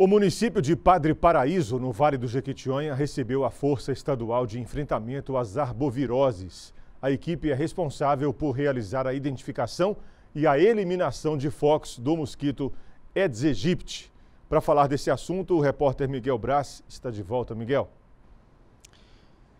O município de Padre Paraíso, no Vale do Jequitinhonha, recebeu a Força Estadual de Enfrentamento às Arboviroses. A equipe é responsável por realizar a identificação e a eliminação de focos do mosquito Aedes aegypti. Para falar desse assunto, o repórter Miguel Braz está de volta. Miguel.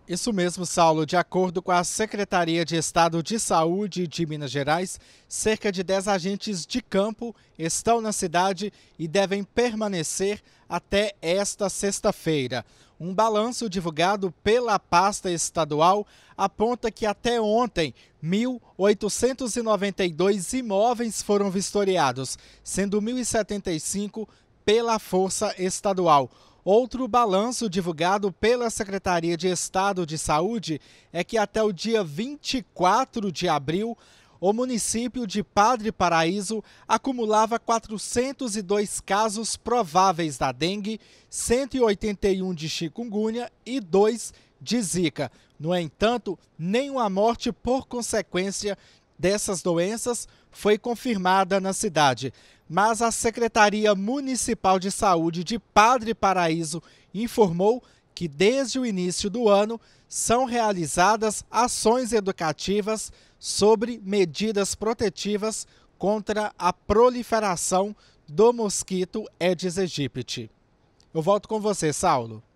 Isso mesmo, Saulo. De acordo com a Secretaria de Estado de Saúde de Minas Gerais, cerca de 10 agentes de campo estão na cidade e devem permanecer até esta sexta-feira. Um balanço divulgado pela pasta estadual aponta que até ontem 1.892 imóveis foram vistoriados, sendo 1.075 pela Força Estadual. Outro balanço divulgado pela Secretaria de Estado de Saúde é que até o dia 24 de abril, o município de Padre Paraíso acumulava 402 casos prováveis da dengue, 181 de chikungunya e 2 de zika. No entanto, nenhuma morte por consequência dessas doenças foi confirmada na cidade, mas a Secretaria Municipal de Saúde de Padre Paraíso informou que desde o início do ano são realizadas ações educativas sobre medidas protetivas contra a proliferação do mosquito Aedes aegypti. Eu volto com você, Saulo.